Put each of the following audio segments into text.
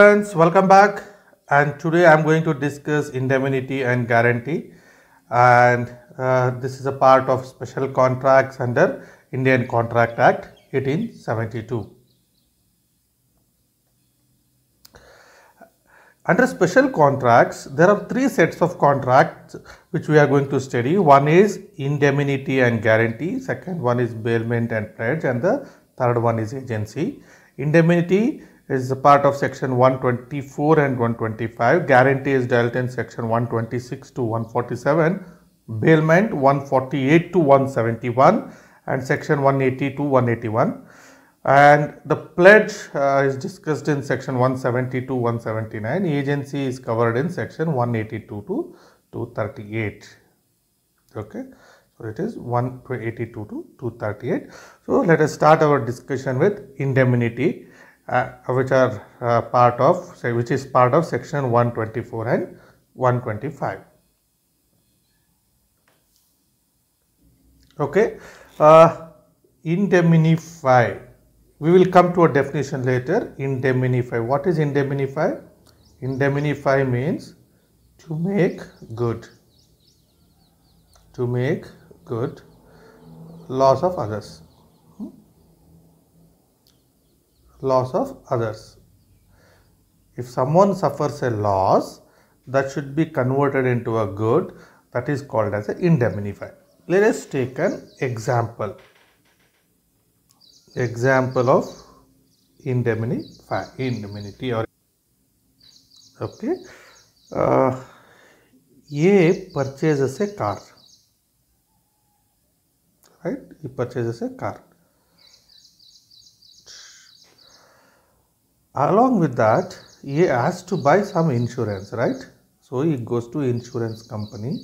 Friends, welcome back and today I'm going to discuss indemnity and guarantee and uh, this is a part of special contracts under Indian Contract Act 1872. Under special contracts, there are three sets of contracts which we are going to study. One is indemnity and guarantee, second one is bailment and pledge and the third one is agency. Indemnity is a part of section 124 and 125. Guarantee is dealt in section 126 to 147, bailment 148 to 171 and section 180 to 181. And the pledge uh, is discussed in section 170 to 179. Agency is covered in section 182 to 238. Okay. So it is 182 to 238. So let us start our discussion with indemnity. Uh, which are uh, part of say which is part of section 124 and 125 okay uh, indemnify we will come to a definition later indemnify what is indemnify indemnify means to make good to make good loss of others loss of others. If someone suffers a loss, that should be converted into a good that is called as an indemnifier. Let us take an example. Example of indemnify, indemnity or okay. Uh, a purchases a car. Right? He purchases a car. along with that he has to buy some insurance right so he goes to insurance company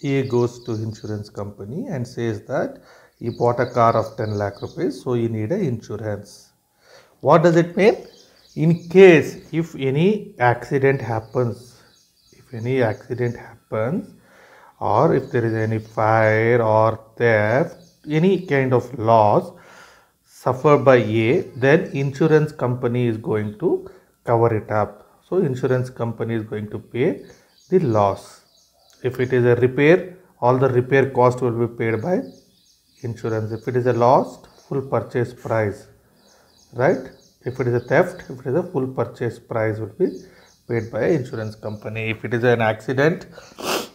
he goes to insurance company and says that he bought a car of 10 lakh rupees so you need a insurance what does it mean in case if any accident happens if any accident happens or if there is any fire or theft any kind of loss suffered by A, then insurance company is going to cover it up. So insurance company is going to pay the loss. If it is a repair, all the repair cost will be paid by insurance. If it is a lost, full purchase price, right? If it is a theft, if it is a full purchase price will be paid by insurance company. If it is an accident,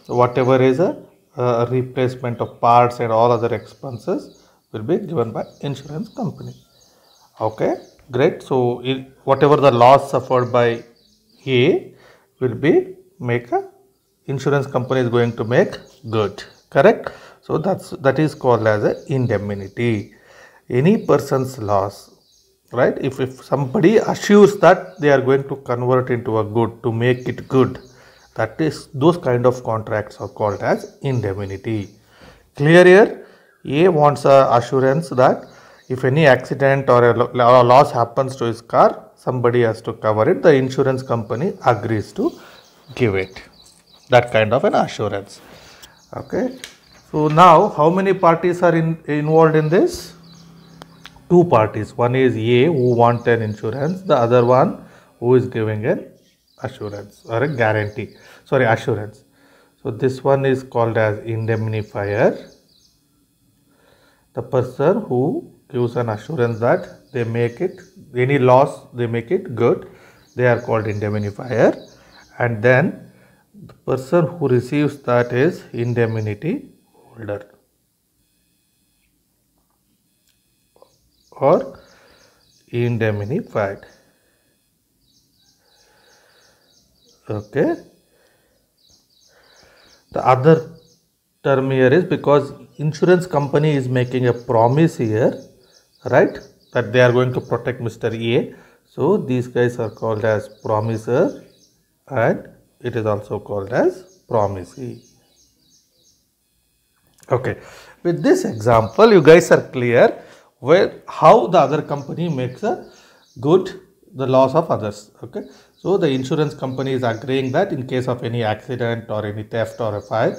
whatever is a uh, replacement of parts and all other expenses will be given by insurance company okay great so whatever the loss suffered by a will be make a insurance company is going to make good correct so that's that is called as a indemnity any person's loss right if, if somebody assures that they are going to convert into a good to make it good that is those kind of contracts are called as indemnity. Clear here? A wants a assurance that if any accident or a loss happens to his car, somebody has to cover it. The insurance company agrees to give it. That kind of an assurance. Okay. So now how many parties are in, involved in this? Two parties. One is A who wants an insurance. The other one who is giving an assurance or a guarantee sorry assurance so this one is called as indemnifier the person who gives an assurance that they make it any loss they make it good they are called indemnifier and then the person who receives that is indemnity holder or indemnified okay the other term here is because insurance company is making a promise here right that they are going to protect mr a so these guys are called as promiser and it is also called as promisee okay with this example you guys are clear where how the other company makes a good the loss of others okay so the insurance company is agreeing that in case of any accident or any theft or a fire,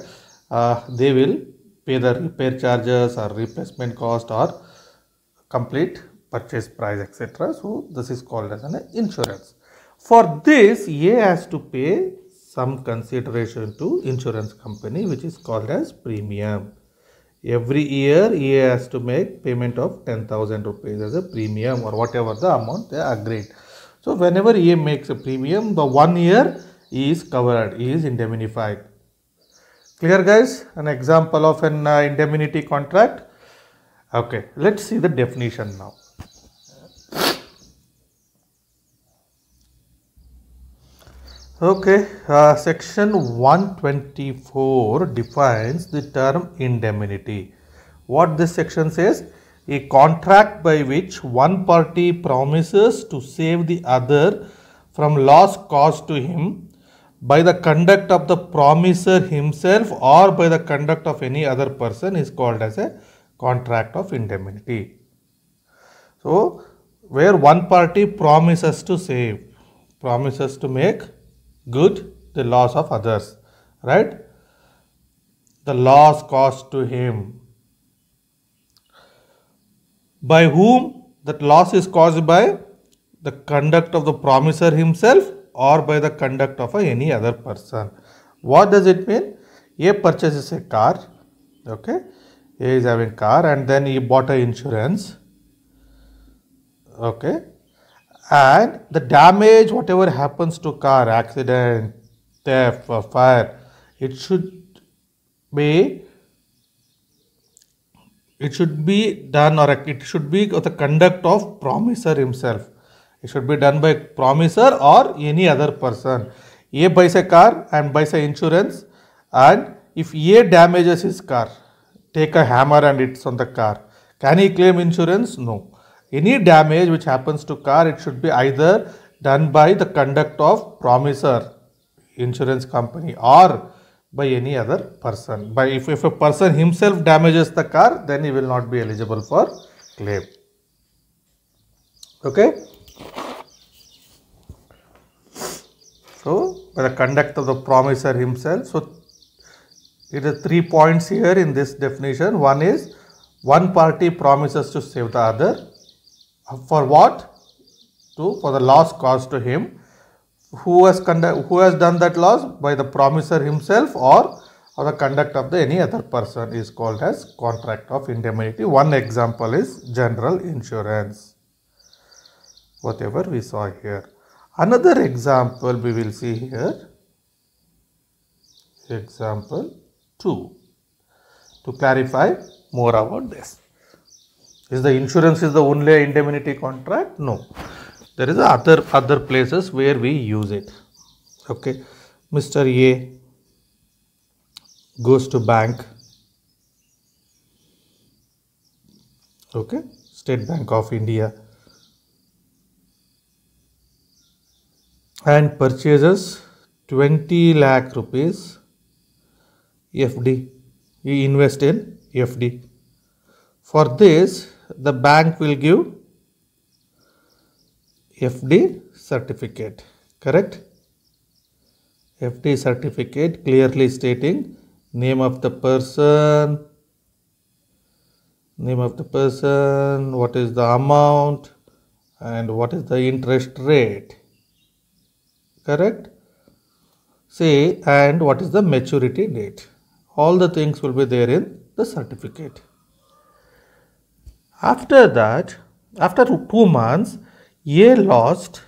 uh, they will pay the repair charges or replacement cost or complete purchase price etc. So this is called as an insurance. For this, A has to pay some consideration to insurance company which is called as premium. Every year, A has to make payment of 10,000 rupees as a premium or whatever the amount they agreed. So whenever EA makes a premium, the one year is covered, is indemnified. Clear guys? An example of an uh, indemnity contract. Okay, let's see the definition now. Okay, uh, section 124 defines the term indemnity. What this section says, a contract by which one party promises to save the other from loss caused to him by the conduct of the promiser himself or by the conduct of any other person is called as a contract of indemnity. So, where one party promises to save, promises to make good the loss of others, right? The loss caused to him by whom that loss is caused by the conduct of the promiser himself or by the conduct of any other person. What does it mean? A purchases a car, okay? A is having car and then he bought an insurance, okay? And the damage, whatever happens to car, accident, theft, fire, it should be it should be done or it should be the conduct of promiser himself. It should be done by promiser or any other person. A buys a car and buys a insurance and if A damages his car, take a hammer and it's on the car. Can he claim insurance? No. Any damage which happens to car, it should be either done by the conduct of promiser, insurance company or by any other person. By if, if a person himself damages the car, then he will not be eligible for claim. Okay. So, by the conduct of the promiser himself. So, it is three points here in this definition. One is one party promises to save the other. For what? To for the loss caused to him who has who has done that loss by the promiser himself or or the conduct of the any other person is called as contract of indemnity. One example is general insurance, whatever we saw here. Another example we will see here, example 2, to clarify more about this. Is the insurance is the only indemnity contract? No there is other other places where we use it okay mr a goes to bank okay state bank of india and purchases 20 lakh rupees fd He invest in fd for this the bank will give FD certificate. Correct? FD certificate clearly stating name of the person, name of the person, what is the amount and what is the interest rate. Correct? Say and what is the maturity date. All the things will be there in the certificate. After that, after two months, a lost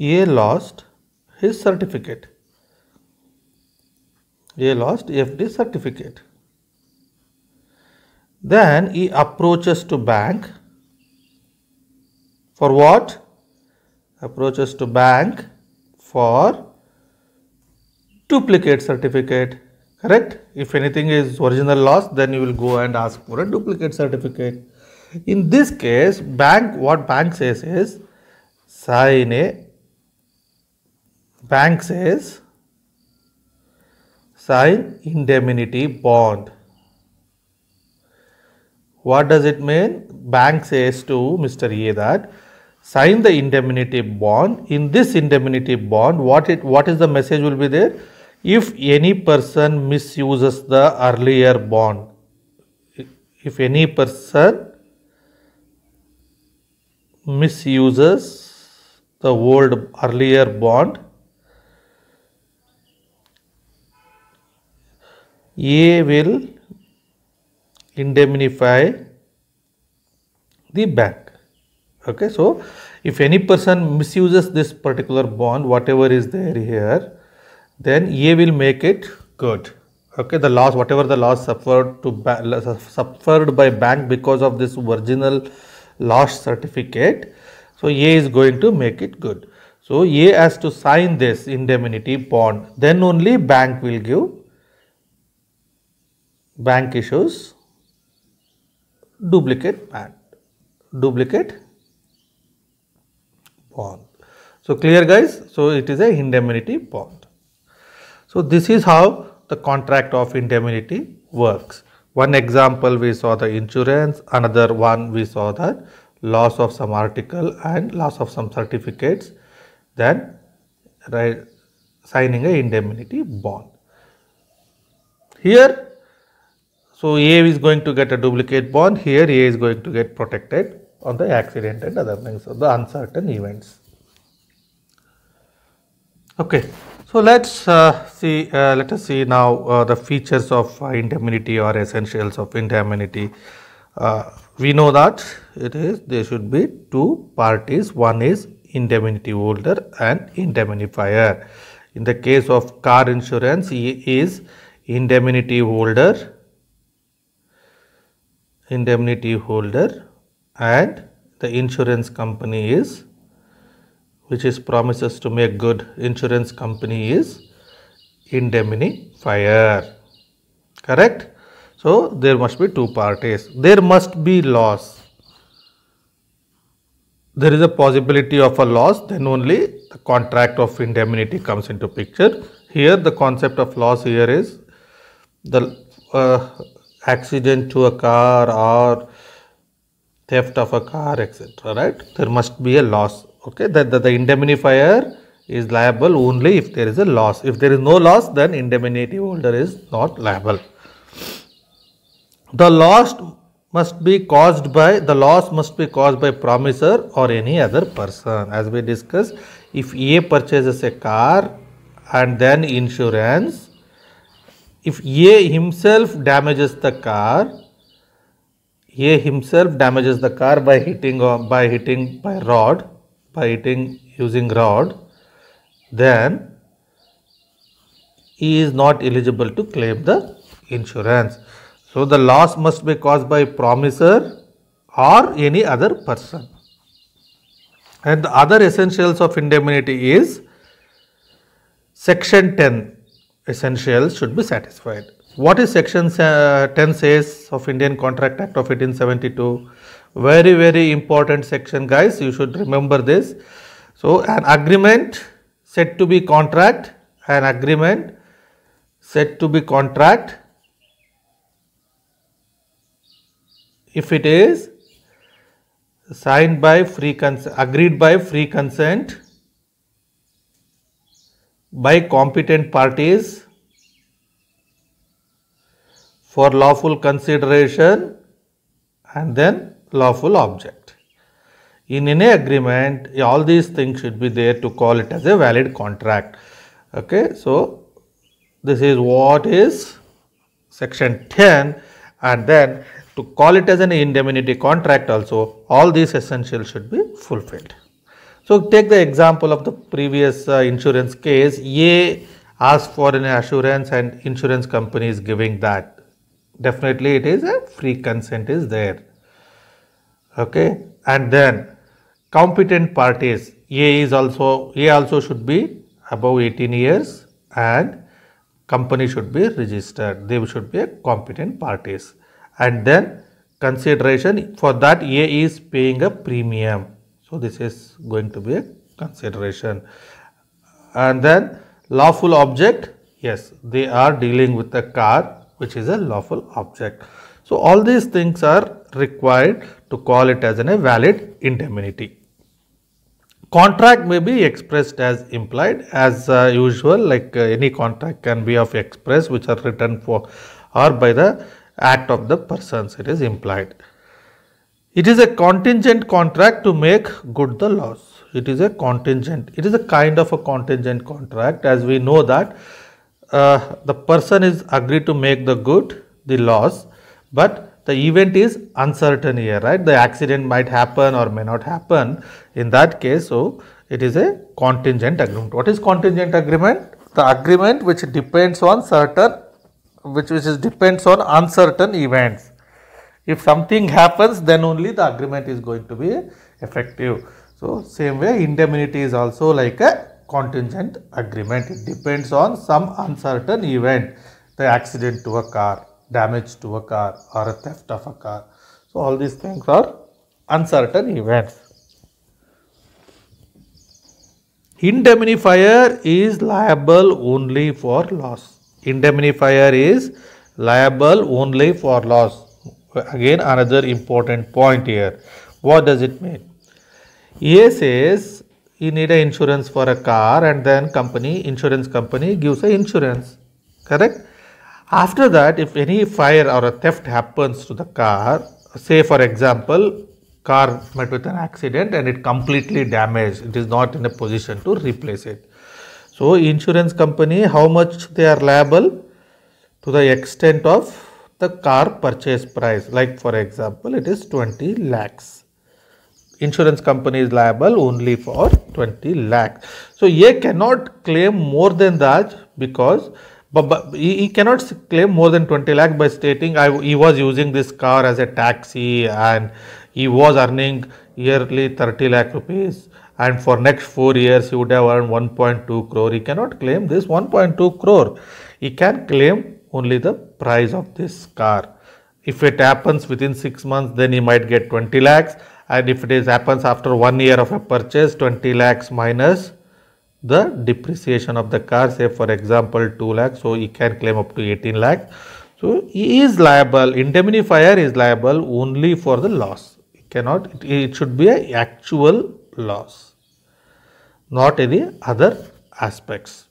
A lost his certificate. A lost FD certificate. Then he approaches to bank. For what? Approaches to bank for duplicate certificate. Correct? If anything is original lost, then you will go and ask for a duplicate certificate. In this case, bank what bank says is sin A. Bank says sign indemnity bond. What does it mean? Bank says to Mr. A that sign the indemnity bond. In this indemnity bond, what it what is the message will be there? If any person misuses the earlier bond, if any person misuses the old earlier bond A will indemnify the bank okay so if any person misuses this particular bond whatever is there here then A will make it good okay the loss whatever the loss suffered to suffered by bank because of this original lost certificate. So, A is going to make it good. So, A has to sign this indemnity bond then only bank will give bank issues duplicate bond, duplicate bond. So, clear guys? So, it is a indemnity bond. So, this is how the contract of indemnity works. One example we saw the insurance, another one we saw the loss of some article and loss of some certificates, then right, signing a indemnity bond. Here, so A is going to get a duplicate bond, here A is going to get protected on the accident and other things, so the uncertain events. Okay. So let's uh, see. Uh, let us see now uh, the features of indemnity or essentials of indemnity. Uh, we know that it is there should be two parties. One is indemnity holder and indemnifier. In the case of car insurance, he is indemnity holder, indemnity holder, and the insurance company is which is promises to make good insurance company is indemnifier. Correct? So, there must be two parties. There must be loss. There is a possibility of a loss, then only the contract of indemnity comes into picture. Here the concept of loss here is the uh, accident to a car or theft of a car etc. Right? There must be a loss okay the, the, the indemnifier is liable only if there is a loss if there is no loss then indemnity holder is not liable the loss must be caused by the loss must be caused by promisor or any other person as we discussed if a purchases a car and then insurance if a himself damages the car a himself damages the car by hitting or by hitting by rod by eating using rod, then he is not eligible to claim the insurance. So, the loss must be caused by promiser or any other person. And the other essentials of indemnity is section 10 essentials should be satisfied. What is section uh, 10 says of Indian Contract Act of 1872? very very important section guys you should remember this so an agreement said to be contract an agreement said to be contract if it is signed by free consent agreed by free consent by competent parties for lawful consideration and then lawful object. In any agreement, all these things should be there to call it as a valid contract. Okay, so this is what is section 10 and then to call it as an indemnity contract also, all these essentials should be fulfilled. So take the example of the previous uh, insurance case, A asks for an assurance and insurance company is giving that. Definitely it is a free consent is there okay and then competent parties a is also a also should be above 18 years and company should be registered they should be competent parties and then consideration for that a is paying a premium so this is going to be a consideration and then lawful object yes they are dealing with a car which is a lawful object so all these things are required to call it as an, a valid indemnity. Contract may be expressed as implied as uh, usual like uh, any contract can be of express which are written for or by the act of the persons it is implied. It is a contingent contract to make good the loss. It is a contingent. It is a kind of a contingent contract as we know that uh, the person is agreed to make the good the loss but the event is uncertain here, right? The accident might happen or may not happen. In that case, so it is a contingent agreement. What is contingent agreement? The agreement which depends on certain, which, which is depends on uncertain events. If something happens, then only the agreement is going to be effective. So, same way indemnity is also like a contingent agreement. It depends on some uncertain event, the accident to a car damage to a car or a theft of a car. So all these things are uncertain events. Indemnifier is liable only for loss. Indemnifier is liable only for loss. Again another important point here. What does it mean? A says you need an insurance for a car and then company insurance company gives a insurance correct after that, if any fire or a theft happens to the car, say for example, car met with an accident and it completely damaged, it is not in a position to replace it. So, insurance company, how much they are liable to the extent of the car purchase price. Like for example, it is 20 lakhs. Insurance company is liable only for 20 lakhs. So, A cannot claim more than that because but, but he, he, cannot claim more than 20 lakh by stating I, he was using this car as a taxi and he was earning yearly 30 lakh rupees and for next 4 years he would have earned 1.2 crore. He cannot claim this 1.2 crore. He can claim only the price of this car. If it happens within 6 months then he might get 20 lakhs and if it is happens after 1 year of a purchase 20 lakhs minus the depreciation of the car say for example 2 lakh so he can claim up to 18 lakh so he is liable indemnifier is liable only for the loss it cannot it, it should be a actual loss not any other aspects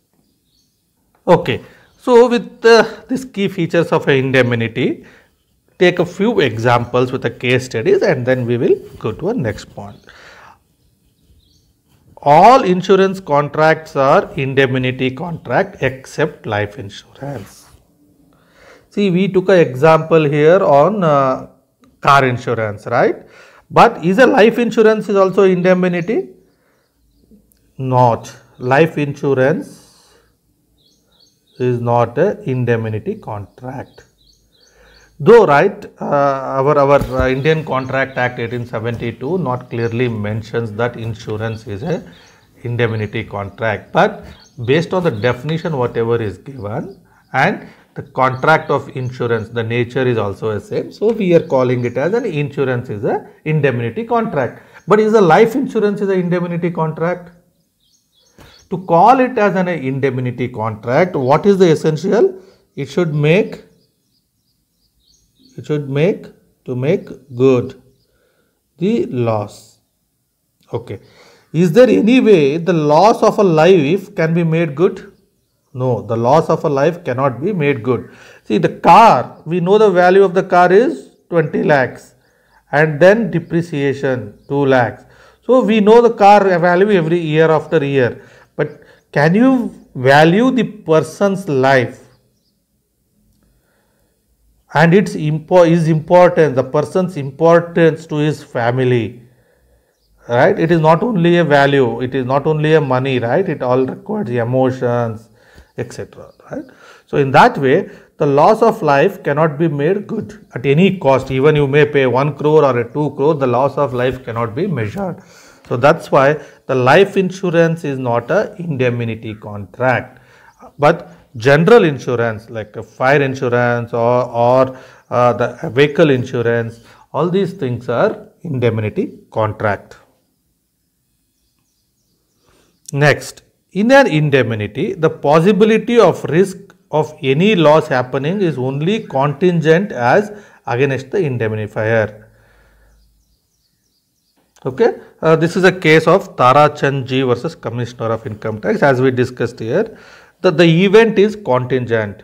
okay so with the uh, these key features of indemnity take a few examples with the case studies and then we will go to a next point all insurance contracts are indemnity contract except life insurance. See, we took an example here on uh, car insurance, right? But is a life insurance is also indemnity? Not. Life insurance is not a indemnity contract. Though right, uh, our, our uh, Indian Contract Act 1872 not clearly mentions that insurance is a indemnity contract, but based on the definition whatever is given and the contract of insurance, the nature is also the same. So, we are calling it as an insurance is a indemnity contract. But is a life insurance is an indemnity contract? To call it as an indemnity contract, what is the essential? It should make it should make to make good the loss okay is there any way the loss of a life can be made good no the loss of a life cannot be made good see the car we know the value of the car is 20 lakhs and then depreciation 2 lakhs so we know the car value every year after year but can you value the person's life and its impo- is important the person's importance to his family right it is not only a value it is not only a money right it all requires emotions etc right so in that way the loss of life cannot be made good at any cost even you may pay 1 crore or a 2 crore the loss of life cannot be measured so that's why the life insurance is not a indemnity contract but general insurance like fire insurance or, or uh, the vehicle insurance all these things are indemnity contract next in an indemnity the possibility of risk of any loss happening is only contingent as against the indemnifier okay uh, this is a case of Tara G versus Commissioner of Income Tax as we discussed here that the event is contingent.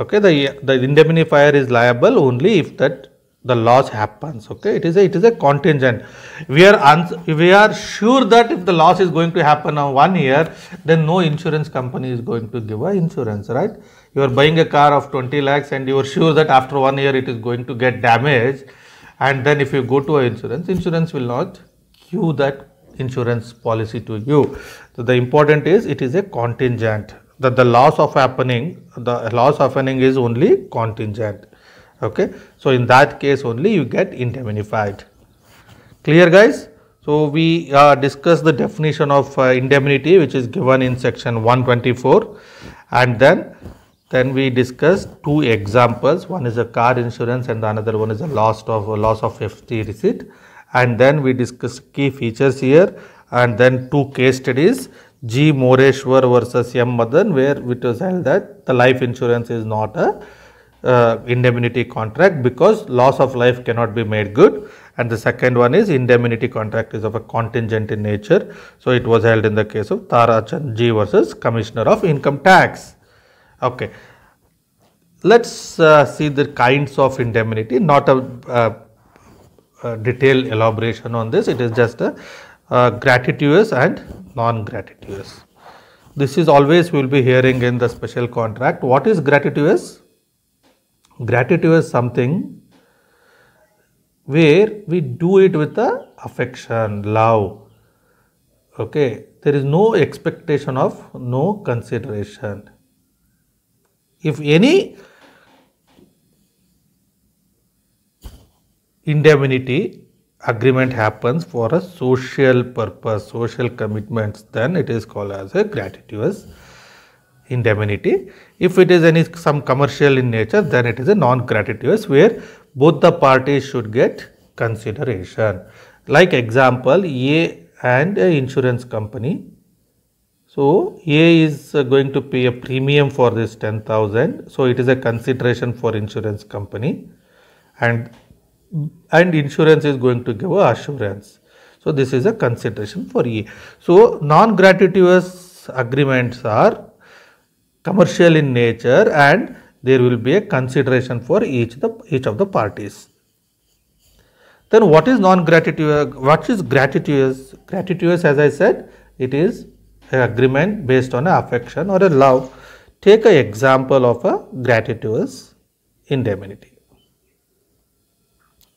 Okay, the, the indemnifier is liable only if that the loss happens. Okay, it is a it is a contingent. We are we are sure that if the loss is going to happen on one year, then no insurance company is going to give a insurance, right? You are buying a car of 20 lakhs and you are sure that after one year it is going to get damaged, and then if you go to a insurance, insurance will not queue that insurance policy to you. So the important is it is a contingent that the loss of happening, the loss happening is only contingent. Okay. So, in that case only you get indemnified. Clear guys? So, we uh, discussed the definition of uh, indemnity which is given in section 124 and then then we discuss two examples one is a car insurance and another one is a loss of a loss of FT receipt and then we discussed key features here and then two case studies G. Moreshwar versus M. Madan where it was held that the life insurance is not a uh, indemnity contract because loss of life cannot be made good and the second one is indemnity contract is of a contingent in nature. So, it was held in the case of Tarachand G versus Commissioner of Income Tax. Okay. Let us uh, see the kinds of indemnity not a, uh, a uh, detailed elaboration on this it is just a uh, gratuitous and non-gratuitous. This is always we will be hearing in the special contract. What is gratuitous? Gratuitous something where we do it with the affection, love. Okay, there is no expectation of no consideration. If any indemnity agreement happens for a social purpose, social commitments, then it is called as a gratuitous indemnity. If it is any some commercial in nature, then it is a non-gratuitous where both the parties should get consideration. Like example, A and a insurance company. So, A is going to pay a premium for this 10,000. So, it is a consideration for insurance company and and insurance is going to give assurance. So, this is a consideration for E. So, non-gratuitous agreements are commercial in nature and there will be a consideration for each, the, each of the parties. Then what is non-gratuitous? What is gratuitous? Gratuitous as I said, it is an agreement based on affection or a love. Take an example of a gratuitous indemnity.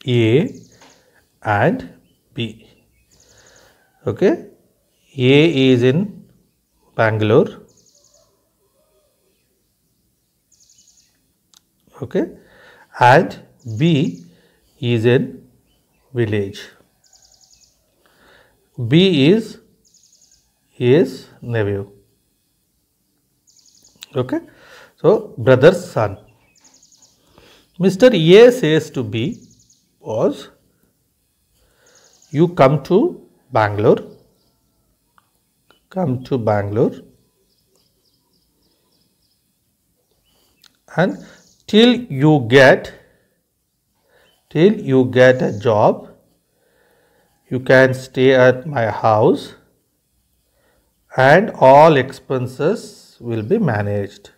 A and B. Okay. A is in Bangalore. Okay. And B is in village. B is his nephew. Okay. So, brother's son. Mr. A says to B, was you come to Bangalore, come to Bangalore and till you get till you get a job you can stay at my house and all expenses will be managed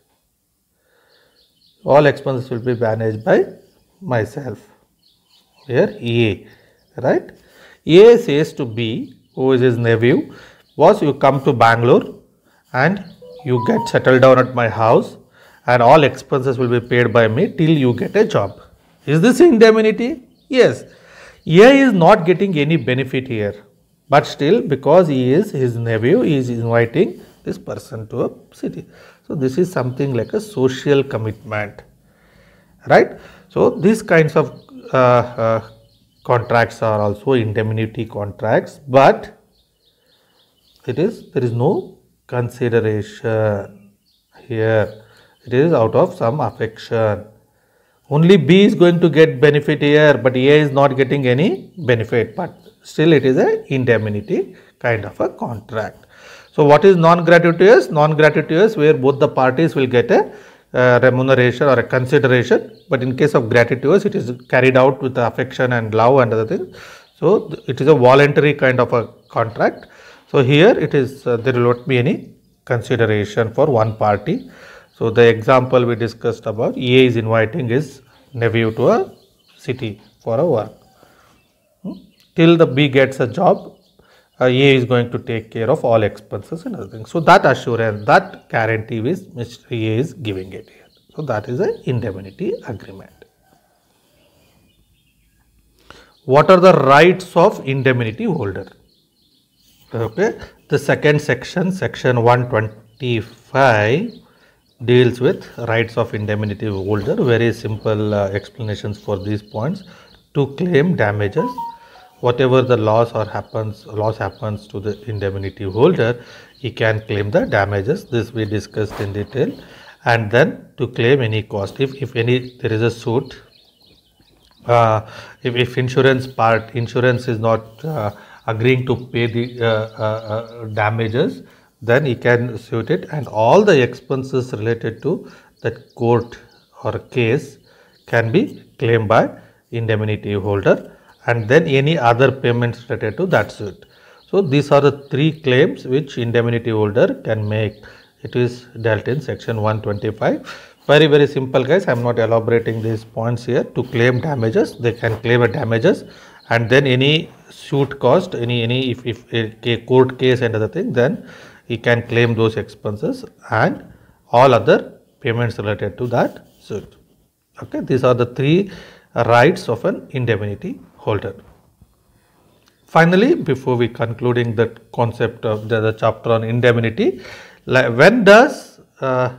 all expenses will be managed by myself here A, right. A says to B, who is his nephew, was you come to Bangalore and you get settled down at my house and all expenses will be paid by me till you get a job. Is this indemnity? Yes. A is not getting any benefit here. But still, because he is his nephew, he is inviting this person to a city. So, this is something like a social commitment, right? So, these kinds of uh, uh, contracts are also indemnity contracts, but it is there is no consideration here. It is out of some affection. Only B is going to get benefit here, but A is not getting any benefit. But still, it is a indemnity kind of a contract. So, what is non-gratuitous? Non-gratuitous where both the parties will get a uh, remuneration or a consideration but in case of gratitude it is carried out with affection and love and other things so it is a voluntary kind of a contract so here it is uh, there will not be any consideration for one party so the example we discussed about ea is inviting his nephew to a city for a work hmm? till the b gets a job uh, A is going to take care of all expenses and other things. So, that assurance, that guarantee which Mr. A is giving it here. So, that is an indemnity agreement. What are the rights of indemnity holder? Okay. The second section, section 125 deals with rights of indemnity holder. Very simple uh, explanations for these points to claim damages whatever the loss or happens loss happens to the indemnity holder he can claim the damages this we discussed in detail and then to claim any cost if if any there is a suit uh, if, if insurance part insurance is not uh, agreeing to pay the uh, uh, uh damages then he can suit it and all the expenses related to that court or case can be claimed by indemnity holder and then any other payments related to that suit. So these are the three claims which indemnity holder can make. It is dealt in section 125. Very, very simple guys. I am not elaborating these points here. To claim damages, they can claim a damages and then any suit cost, any, any if, if a court case and other thing, then he can claim those expenses and all other payments related to that suit. Okay, these are the three rights of an indemnity Finally, before we concluding the concept of the, the chapter on indemnity, when does uh,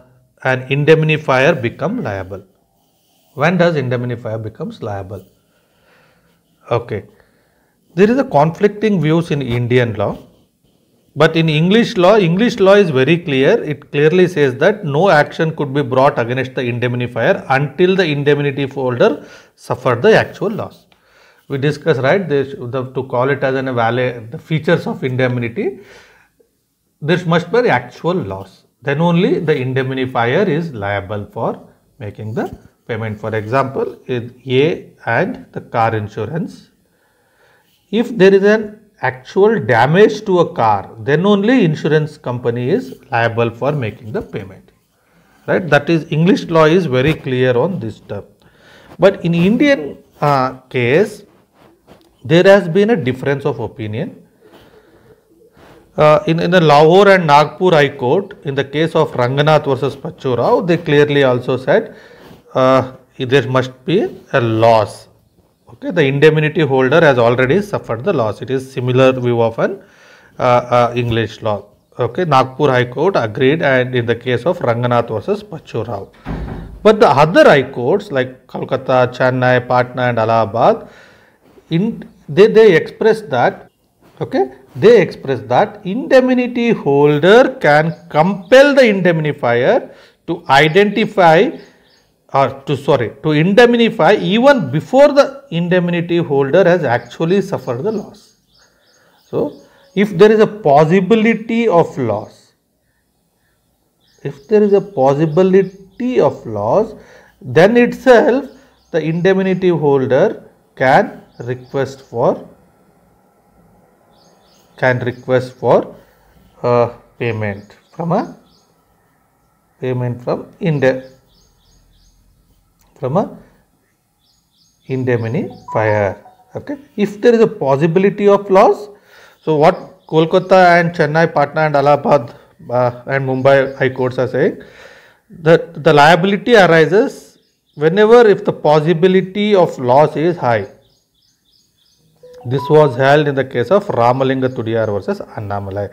an indemnifier become liable? When does indemnifier becomes liable? Okay. There is a conflicting views in Indian law, but in English law, English law is very clear. It clearly says that no action could be brought against the indemnifier until the indemnity folder suffered the actual loss we discussed right this the, to call it as an valet the features of indemnity this must be actual loss then only the indemnifier is liable for making the payment for example in a and the car insurance if there is an actual damage to a car then only insurance company is liable for making the payment right that is english law is very clear on this term but in indian uh, case there has been a difference of opinion. Uh, in, in the Lahore and Nagpur High Court, in the case of Ranganath versus Pachurao, they clearly also said uh, there must be a loss. Okay, the indemnity holder has already suffered the loss. It is similar view of an uh, uh English law. Okay, Nagpur High Court agreed, and in the case of Ranganath versus Pachurao. But the other high courts like Kolkata, Chennai, Patna, and Allahabad, in they, they express that okay they express that indemnity holder can compel the indemnifier to identify or to sorry to indemnify even before the indemnity holder has actually suffered the loss so if there is a possibility of loss if there is a possibility of loss then itself the indemnity holder can request for can request for payment from a payment from India from a fire. Okay. If there is a possibility of loss, so what Kolkata and Chennai, Patna and Allahabad uh, and Mumbai High Courts are saying that the liability arises whenever if the possibility of loss is high. This was held in the case of Ramalinga Tudiyar versus Annamalai.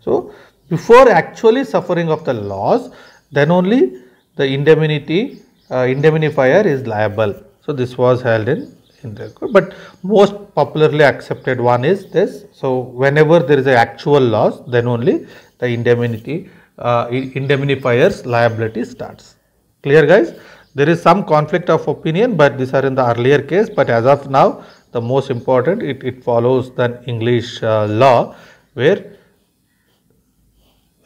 So, before actually suffering of the loss, then only the indemnity, uh, indemnifier is liable. So, this was held in, in the court. But most popularly accepted one is this. So, whenever there is an actual loss, then only the indemnity, uh, indemnifier's liability starts. Clear guys? There is some conflict of opinion, but these are in the earlier case. But as of now, the most important it, it follows the English uh, law where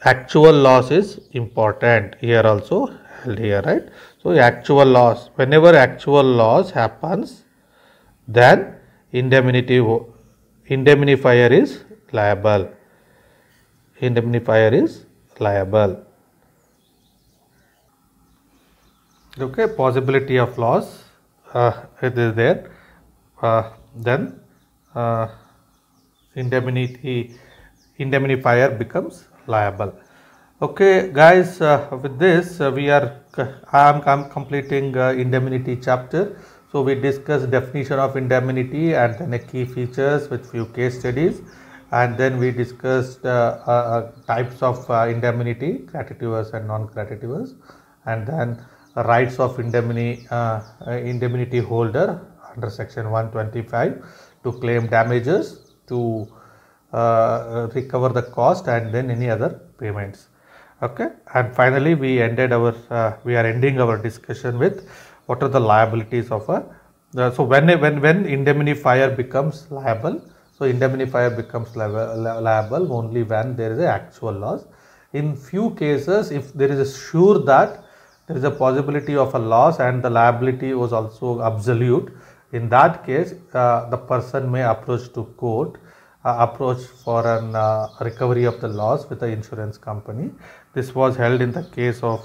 actual loss is important here also held here right. So, actual loss whenever actual loss happens then indemnity indemnifier is liable indemnifier is liable okay possibility of loss uh, it is there uh, then uh, indemnity indemnifier becomes liable. Okay guys uh, with this we are I am, completing indemnity chapter. So we discuss definition of indemnity and then the key features with few case studies and then we discussed uh, uh, types of uh, indemnity gratuitous and non-gratuitous and then rights of indemnity indemnity holder under section 125 to claim damages to uh, recover the cost and then any other payments okay and finally we ended our uh, we are ending our discussion with what are the liabilities of a uh, so when when when indemnifier becomes liable so indemnifier becomes liable, liable only when there is an actual loss in few cases if there is a sure that there is a possibility of a loss and the liability was also absolute in that case uh, the person may approach to court uh, approach for an uh, recovery of the loss with the insurance company this was held in the case of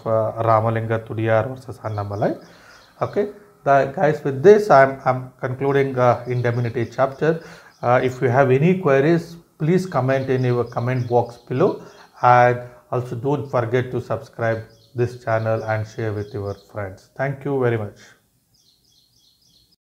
ramalinga tudiyar versus annamalai okay the guys with this i'm i'm concluding indemnity chapter if you have any queries please comment in your comment box below and also don't forget to subscribe this channel and share with your friends thank you very much